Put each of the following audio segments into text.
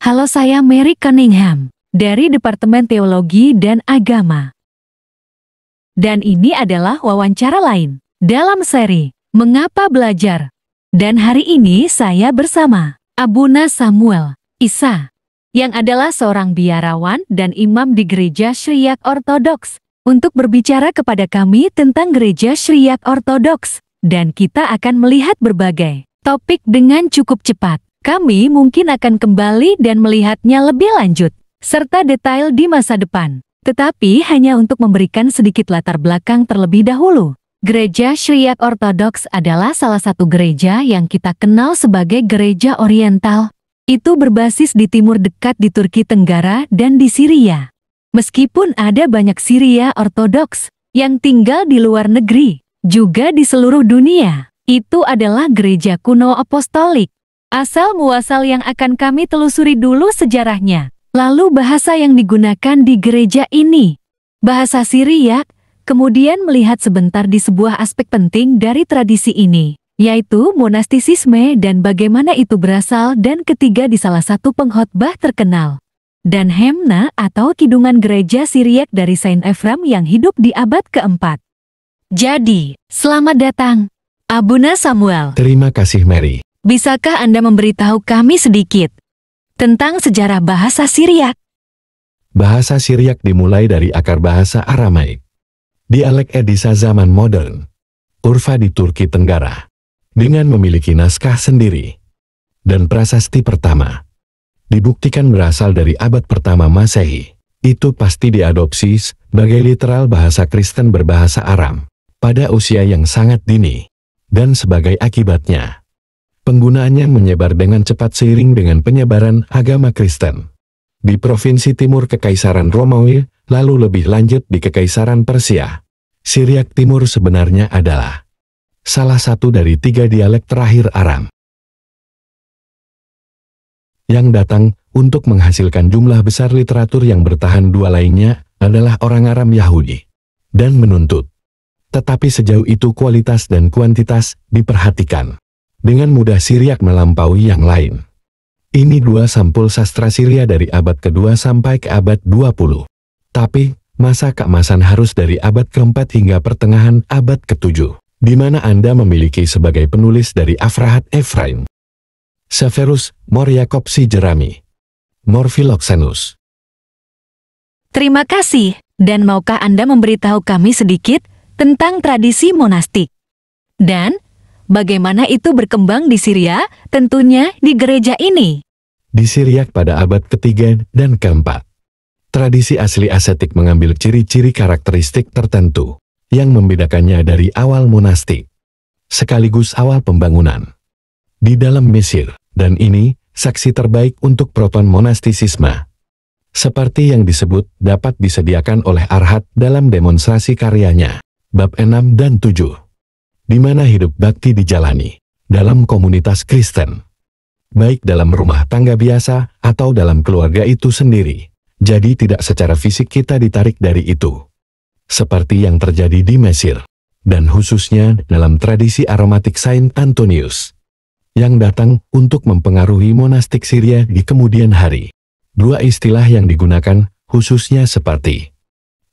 Halo saya Mary Cunningham, dari Departemen Teologi dan Agama. Dan ini adalah wawancara lain dalam seri Mengapa Belajar. Dan hari ini saya bersama Abuna Samuel Isa, yang adalah seorang biarawan dan imam di gereja Syriak Ortodoks, untuk berbicara kepada kami tentang gereja Syriak Ortodoks. Dan kita akan melihat berbagai topik dengan cukup cepat. Kami mungkin akan kembali dan melihatnya lebih lanjut, serta detail di masa depan. Tetapi hanya untuk memberikan sedikit latar belakang terlebih dahulu. Gereja Syriak Ortodoks adalah salah satu gereja yang kita kenal sebagai gereja oriental. Itu berbasis di timur dekat di Turki Tenggara dan di Syria. Meskipun ada banyak Syria Ortodoks yang tinggal di luar negeri, juga di seluruh dunia, itu adalah gereja kuno apostolik Asal muasal yang akan kami telusuri dulu sejarahnya. Lalu bahasa yang digunakan di gereja ini. Bahasa Syria kemudian melihat sebentar di sebuah aspek penting dari tradisi ini, yaitu monastisisme dan bagaimana itu berasal dan ketiga di salah satu pengkhotbah terkenal. Dan Hemna atau kidungan gereja Siriak dari Saint Ephraim yang hidup di abad keempat. Jadi, selamat datang, Abuna Samuel. Terima kasih Mary. Bisakah Anda memberitahu kami sedikit tentang sejarah bahasa Siriak? Bahasa Siriak dimulai dari akar bahasa Aramaik, dialek Edisa zaman modern, Urfa di Turki Tenggara, dengan memiliki naskah sendiri, dan prasasti pertama. Dibuktikan berasal dari abad pertama Masehi, itu pasti diadopsi sebagai literal bahasa Kristen berbahasa Aram, pada usia yang sangat dini, dan sebagai akibatnya, Penggunaannya menyebar dengan cepat seiring dengan penyebaran agama Kristen. Di Provinsi Timur Kekaisaran Romawi, lalu lebih lanjut di Kekaisaran Persia. Siriak Timur sebenarnya adalah salah satu dari tiga dialek terakhir Aram yang datang untuk menghasilkan jumlah besar literatur yang bertahan dua lainnya adalah orang Aram Yahudi dan menuntut. Tetapi sejauh itu kualitas dan kuantitas diperhatikan dengan mudah Siriak melampaui yang lain. Ini dua sampul sastra Syria dari abad ke-2 sampai ke abad 20. Tapi, masa keemasan harus dari abad ke-4 hingga pertengahan abad ke-7, di mana Anda memiliki sebagai penulis dari Afrahat Efraim. Severus, Moriakopsi Jerami. Morphiloxenus. Terima kasih, dan maukah Anda memberitahu kami sedikit tentang tradisi monastik? Dan, Bagaimana itu berkembang di Syria? Tentunya di gereja ini. Di Syria pada abad ketiga dan keempat, tradisi asli asetik mengambil ciri-ciri karakteristik tertentu yang membedakannya dari awal monastik, sekaligus awal pembangunan. Di dalam Mesir, dan ini saksi terbaik untuk proton monastisisme. Seperti yang disebut dapat disediakan oleh Arhat dalam demonstrasi karyanya, bab 6 dan 7 di mana hidup bakti dijalani dalam komunitas Kristen, baik dalam rumah tangga biasa atau dalam keluarga itu sendiri. Jadi, tidak secara fisik kita ditarik dari itu, seperti yang terjadi di Mesir dan khususnya dalam tradisi aromatik Saint Antonius yang datang untuk mempengaruhi monastik Syria di kemudian hari. Dua istilah yang digunakan khususnya seperti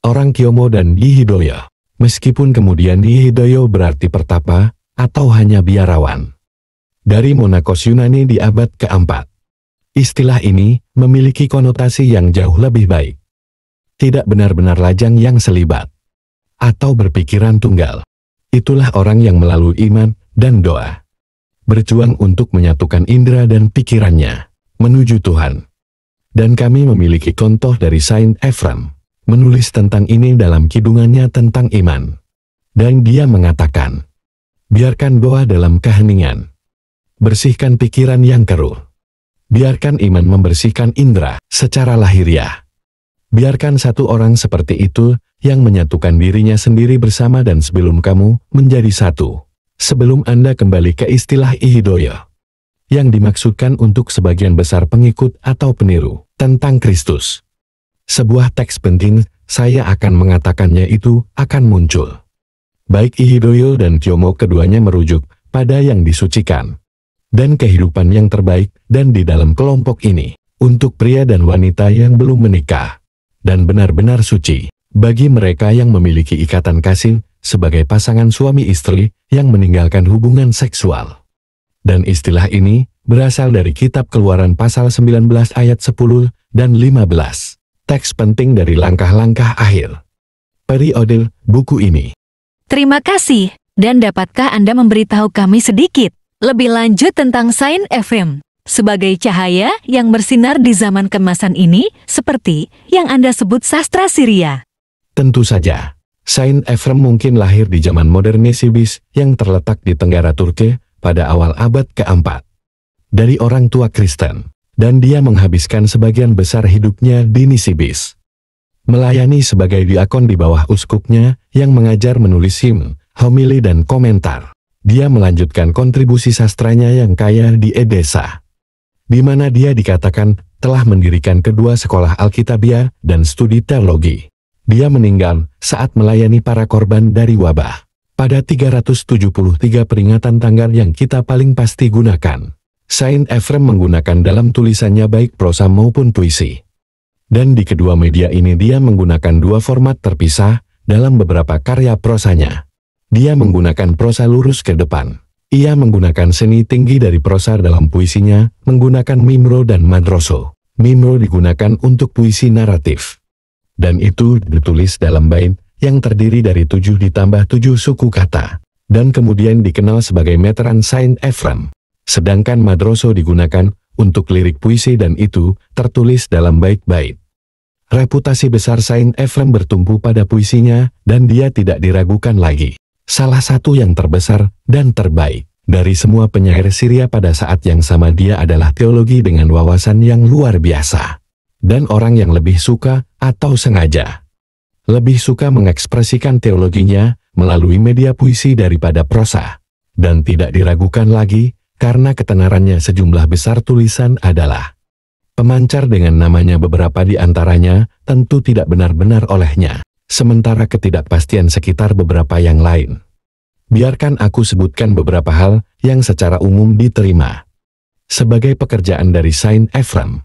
orang Kiomo dan Yihidoya meskipun kemudian Hideyo berarti pertapa, atau hanya biarawan. Dari Monakos Yunani di abad keempat. Istilah ini memiliki konotasi yang jauh lebih baik. Tidak benar-benar lajang yang selibat. Atau berpikiran tunggal. Itulah orang yang melalui iman dan doa. Berjuang untuk menyatukan indera dan pikirannya. Menuju Tuhan. Dan kami memiliki contoh dari Saint Ephraim menulis tentang ini dalam kidungannya tentang iman. Dan dia mengatakan, biarkan doa dalam keheningan. Bersihkan pikiran yang keruh. Biarkan iman membersihkan indera secara lahiriah. Biarkan satu orang seperti itu yang menyatukan dirinya sendiri bersama dan sebelum kamu menjadi satu. Sebelum Anda kembali ke istilah ihidoyo, yang dimaksudkan untuk sebagian besar pengikut atau peniru tentang Kristus sebuah teks penting, saya akan mengatakannya itu, akan muncul. Baik Ihidoyo dan Tiomo keduanya merujuk pada yang disucikan dan kehidupan yang terbaik dan di dalam kelompok ini untuk pria dan wanita yang belum menikah dan benar-benar suci bagi mereka yang memiliki ikatan kasih sebagai pasangan suami istri yang meninggalkan hubungan seksual. Dan istilah ini berasal dari kitab keluaran pasal 19 ayat 10 dan 15 teks penting dari langkah-langkah akhir. Periode buku ini. Terima kasih, dan dapatkah Anda memberitahu kami sedikit lebih lanjut tentang Sain FM? Sebagai cahaya yang bersinar di zaman kemasan ini, seperti yang Anda sebut sastra Syria. Tentu saja, Sain Efrem mungkin lahir di zaman modernisibis yang terletak di Tenggara Turki pada awal abad keempat. Dari orang tua Kristen, dan dia menghabiskan sebagian besar hidupnya di Nisibis. Melayani sebagai diakon di bawah uskupnya yang mengajar menulis him, homili dan komentar. Dia melanjutkan kontribusi sastranya yang kaya di Edesa, di mana dia dikatakan telah mendirikan kedua sekolah Alkitabiah dan studi teologi. Dia meninggal saat melayani para korban dari wabah. Pada 373 peringatan tanggal yang kita paling pasti gunakan. Saint Efrem menggunakan dalam tulisannya baik prosa maupun puisi. Dan di kedua media ini dia menggunakan dua format terpisah dalam beberapa karya prosanya. Dia menggunakan prosa lurus ke depan. Ia menggunakan seni tinggi dari prosa dalam puisinya, menggunakan mimro dan madroso. Mimro digunakan untuk puisi naratif. Dan itu ditulis dalam bain yang terdiri dari tujuh ditambah tujuh suku kata. Dan kemudian dikenal sebagai meteran Saint Ephrem sedangkan madroso digunakan untuk lirik puisi dan itu tertulis dalam bait-bait. Reputasi besar Saint Efrem bertumpu pada puisinya, dan dia tidak diragukan lagi. Salah satu yang terbesar dan terbaik dari semua penyair Syria pada saat yang sama dia adalah teologi dengan wawasan yang luar biasa. Dan orang yang lebih suka, atau sengaja, lebih suka mengekspresikan teologinya melalui media puisi daripada prosa. Dan tidak diragukan lagi, karena ketenarannya sejumlah besar tulisan adalah pemancar dengan namanya beberapa di antaranya tentu tidak benar-benar olehnya, sementara ketidakpastian sekitar beberapa yang lain. Biarkan aku sebutkan beberapa hal yang secara umum diterima sebagai pekerjaan dari Saint Ephraim.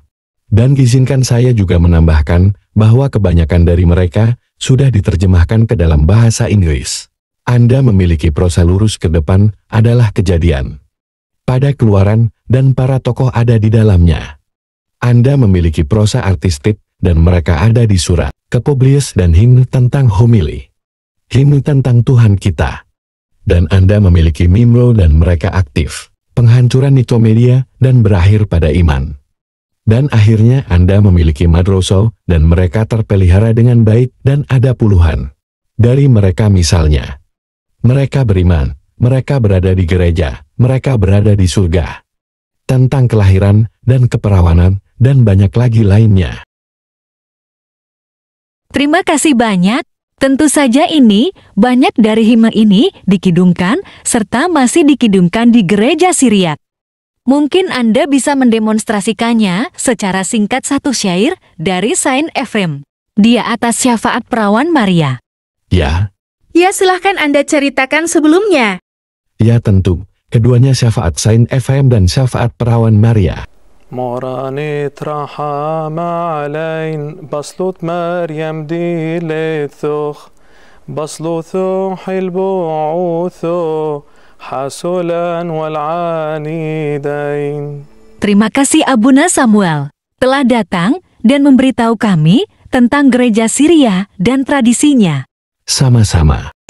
Dan izinkan saya juga menambahkan bahwa kebanyakan dari mereka sudah diterjemahkan ke dalam bahasa Inggris. Anda memiliki prosa lurus ke depan adalah kejadian pada keluaran, dan para tokoh ada di dalamnya. Anda memiliki prosa artistik, dan mereka ada di surat, ke Publius dan himne tentang homili. Himne tentang Tuhan kita. Dan Anda memiliki mimro dan mereka aktif. Penghancuran Nitomedia dan berakhir pada iman. Dan akhirnya Anda memiliki madroso, dan mereka terpelihara dengan baik, dan ada puluhan. Dari mereka misalnya. Mereka beriman, mereka berada di gereja, mereka berada di surga. Tentang kelahiran dan keperawanan, dan banyak lagi lainnya. Terima kasih banyak. Tentu saja ini, banyak dari hima ini dikidungkan, serta masih dikidungkan di gereja Siriak. Mungkin Anda bisa mendemonstrasikannya secara singkat satu syair dari Saint Efrem. Dia atas syafaat perawan Maria. Ya. Ya silahkan Anda ceritakan sebelumnya. Ya tentu, keduanya syafaat Sain FM dan syafaat perawan Maria. مرانيت رحم علين بصلوت مريم دي لثوخ بصلو ثوح hasulan حسولا والعانيدين Terima kasih Abuna Samuel telah datang dan memberitahu kami tentang gereja Syria dan tradisinya. Sama-sama.